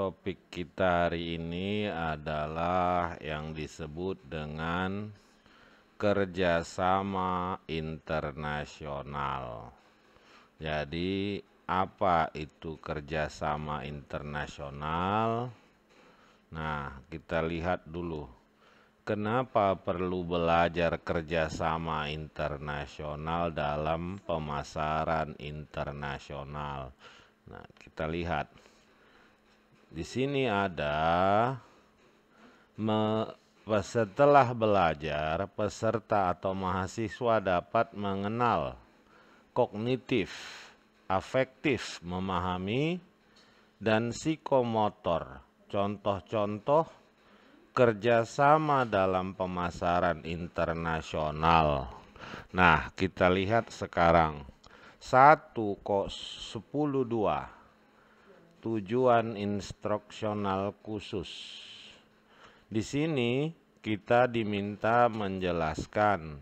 topik kita hari ini adalah yang disebut dengan kerjasama internasional. Jadi, apa itu kerjasama internasional? Nah, kita lihat dulu. Kenapa perlu belajar kerjasama internasional dalam pemasaran internasional? Nah, kita lihat. Di sini ada me, setelah belajar, peserta atau mahasiswa dapat mengenal kognitif, afektif, memahami, dan psikomotor. Contoh-contoh kerjasama dalam pemasaran internasional. Nah, kita lihat sekarang. 1, sepuluh dua tujuan instruksional khusus. Di sini kita diminta menjelaskan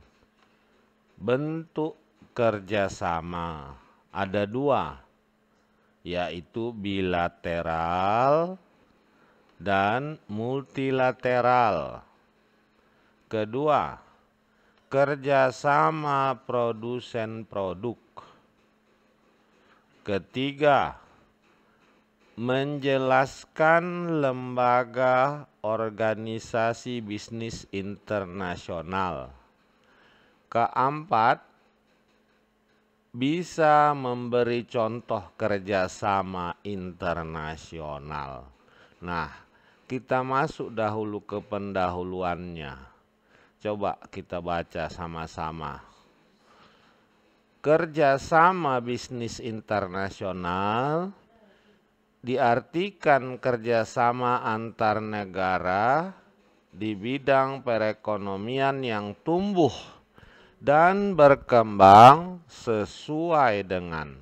bentuk kerjasama ada dua, yaitu bilateral dan multilateral. Kedua, kerjasama produsen produk. Ketiga, menjelaskan lembaga organisasi bisnis internasional. Keempat, bisa memberi contoh kerjasama internasional. Nah, kita masuk dahulu ke pendahuluannya. Coba kita baca sama-sama. Kerjasama bisnis internasional diartikan kerjasama antar negara di bidang perekonomian yang tumbuh dan berkembang sesuai dengan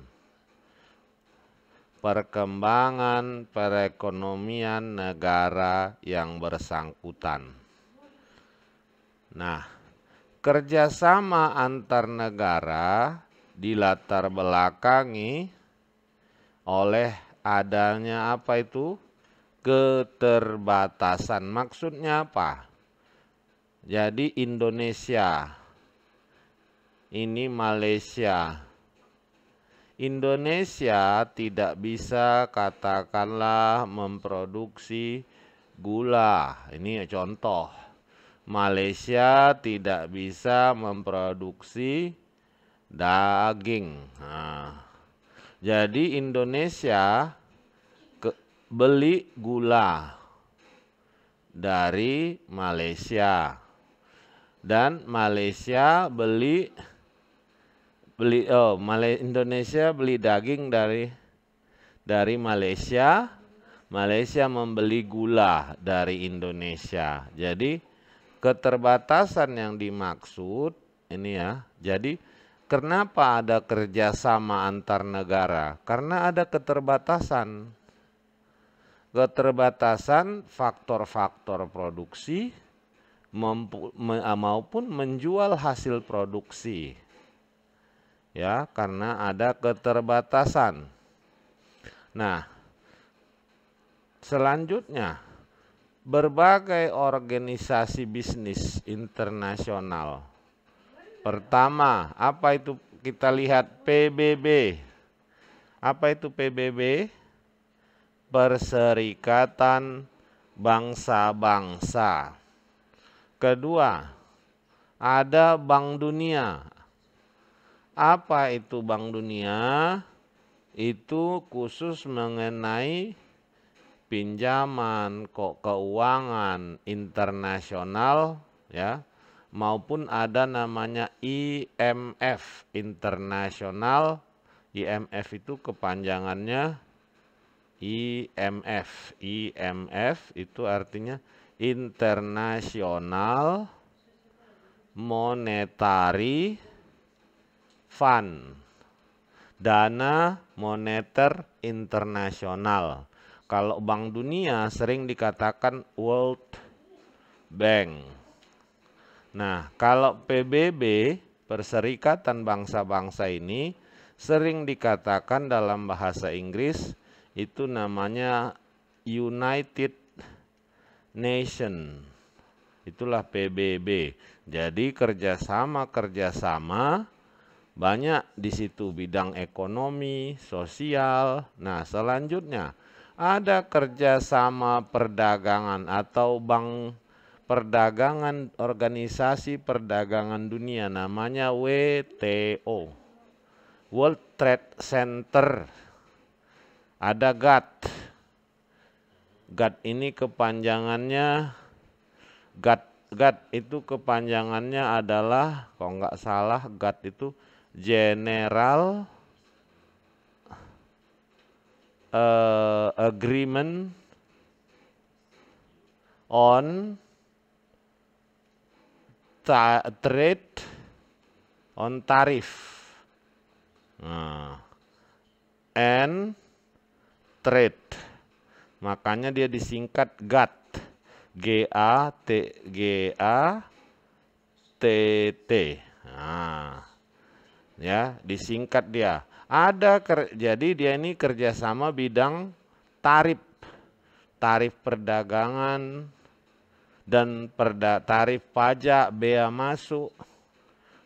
perkembangan perekonomian negara yang bersangkutan. Nah, kerjasama antar negara dilatar belakangi oleh adanya apa itu? Keterbatasan. Maksudnya apa? Jadi Indonesia, ini Malaysia. Indonesia tidak bisa katakanlah memproduksi gula. Ini contoh. Malaysia tidak bisa memproduksi daging. Nah, jadi Indonesia ke, beli gula dari Malaysia dan Malaysia beli beli oh Malay, Indonesia beli daging dari dari Malaysia Malaysia membeli gula dari Indonesia jadi keterbatasan yang dimaksud ini ya jadi Kenapa ada kerjasama antar negara? Karena ada keterbatasan. Keterbatasan faktor-faktor produksi eh, maupun menjual hasil produksi. Ya, karena ada keterbatasan. Nah, selanjutnya berbagai organisasi bisnis internasional Pertama, apa itu kita lihat PBB? Apa itu PBB? Perserikatan Bangsa-Bangsa. Kedua, ada Bank Dunia. Apa itu Bank Dunia? Itu khusus mengenai pinjaman keuangan internasional ya maupun ada namanya IMF Internasional IMF itu kepanjangannya IMF IMF itu artinya Internasional Monetary Fund Dana Moneter Internasional kalau Bank Dunia sering dikatakan World Bank Nah, kalau PBB Perserikatan Bangsa-Bangsa ini sering dikatakan dalam bahasa Inggris itu namanya United Nation. Itulah PBB. Jadi kerjasama-kerjasama banyak di situ bidang ekonomi, sosial. Nah selanjutnya ada kerjasama perdagangan atau bank perdagangan organisasi perdagangan dunia namanya WTO World Trade Center ada GATT GATT ini kepanjangannya GATT GATT itu kepanjangannya adalah kalau nggak salah GATT itu General uh, Agreement on trade on tarif Nah, and trade. Makanya dia disingkat GAT. G A T G A T T. Nah, ya disingkat dia. Ada ker, jadi dia ini kerjasama bidang tarif, tarif perdagangan, dan perda tarif pajak bea masuk.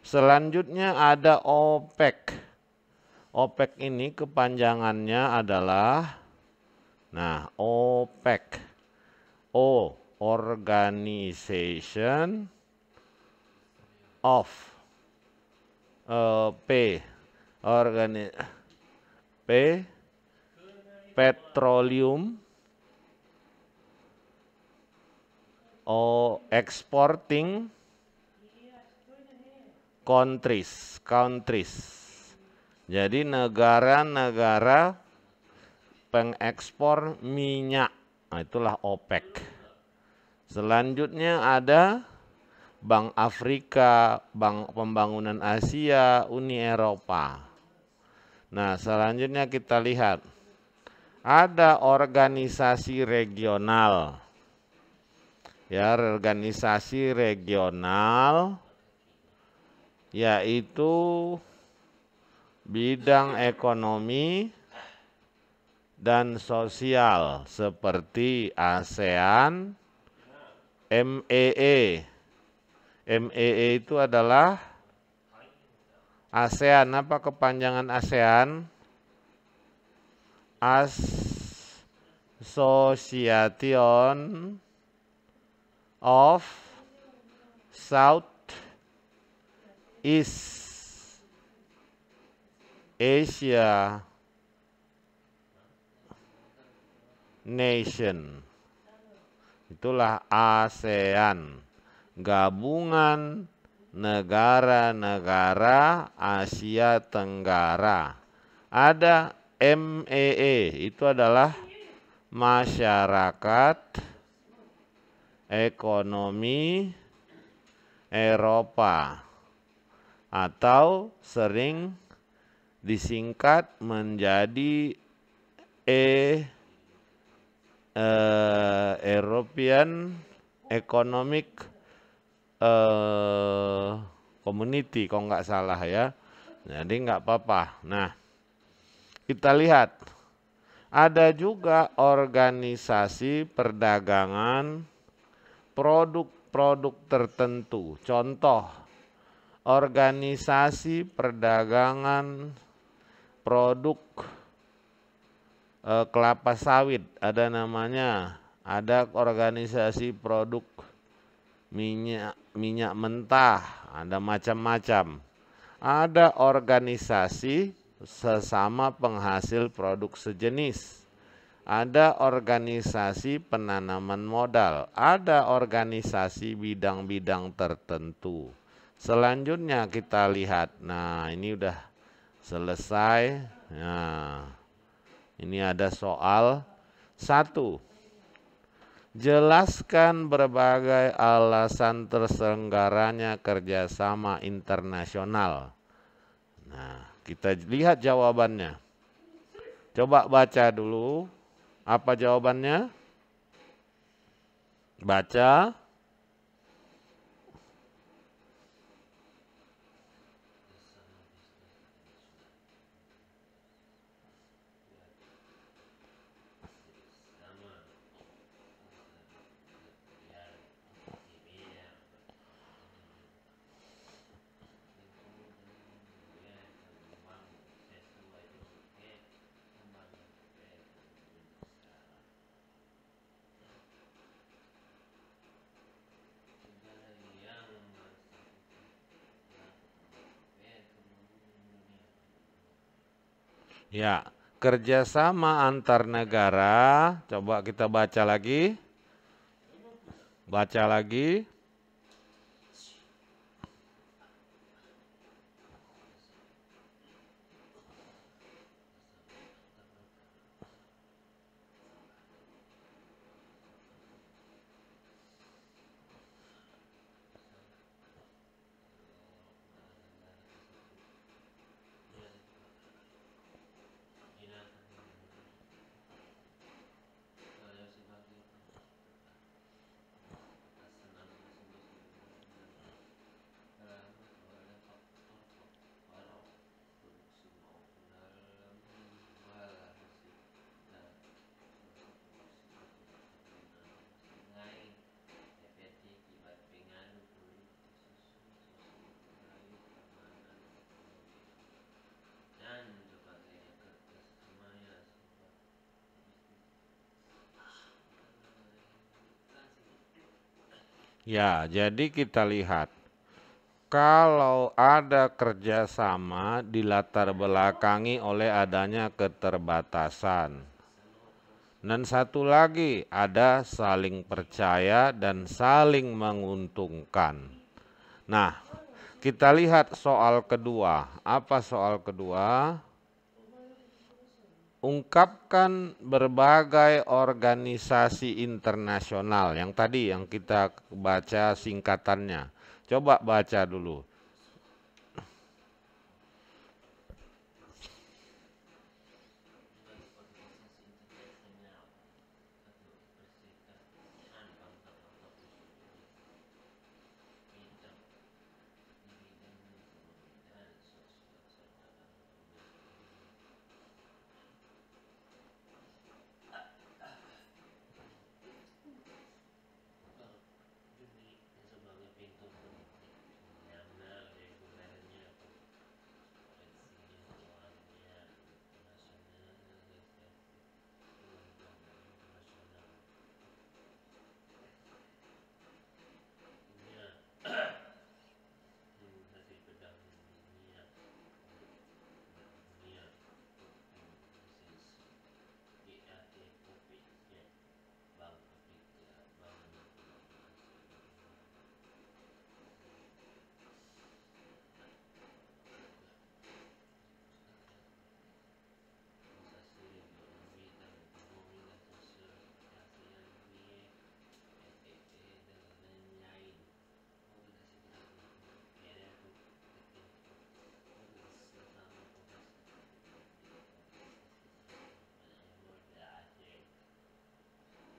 Selanjutnya ada OPEC. OPEC ini kepanjangannya adalah nah OPEC. O organization of uh, P organi P petroleum Oh, exporting countries, countries. Jadi negara-negara pengekspor minyak, nah, itulah OPEC. Selanjutnya ada Bank Afrika, Bank Pembangunan Asia, Uni Eropa. Nah, selanjutnya kita lihat ada organisasi regional ya reorganisasi regional yaitu bidang ekonomi dan sosial seperti ASEAN, MEE. MEE e itu adalah ASEAN apa kepanjangan ASEAN? Association of South East Asia nation. Itulah ASEAN, gabungan negara-negara Asia Tenggara. Ada MEE, e, itu adalah masyarakat ekonomi Eropa atau sering disingkat menjadi e, e European Economic e, Community kalau nggak salah ya jadi nggak apa-apa nah kita lihat ada juga organisasi perdagangan produk-produk tertentu. Contoh, organisasi perdagangan produk e, kelapa sawit ada namanya, ada organisasi produk minyak minyak mentah, ada macam-macam. Ada organisasi sesama penghasil produk sejenis ada organisasi penanaman modal, ada organisasi bidang-bidang tertentu. Selanjutnya kita lihat, nah ini udah selesai. Nah, ini ada soal satu. Jelaskan berbagai alasan terselenggaranya kerjasama internasional. Nah, kita lihat jawabannya. Coba baca dulu apa jawabannya? Baca Ya, kerjasama antar negara. Coba kita baca lagi. Baca lagi. Ya, jadi kita lihat kalau ada kerjasama dilatar belakangi oleh adanya keterbatasan. Dan satu lagi ada saling percaya dan saling menguntungkan. Nah, kita lihat soal kedua. Apa soal kedua? ungkapkan berbagai organisasi internasional yang tadi yang kita baca singkatannya. Coba baca dulu.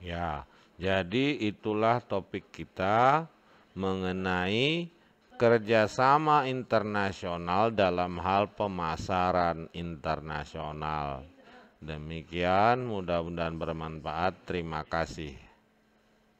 Ya, jadi itulah topik kita mengenai kerjasama internasional dalam hal pemasaran internasional. Demikian, mudah-mudahan bermanfaat. Terima kasih.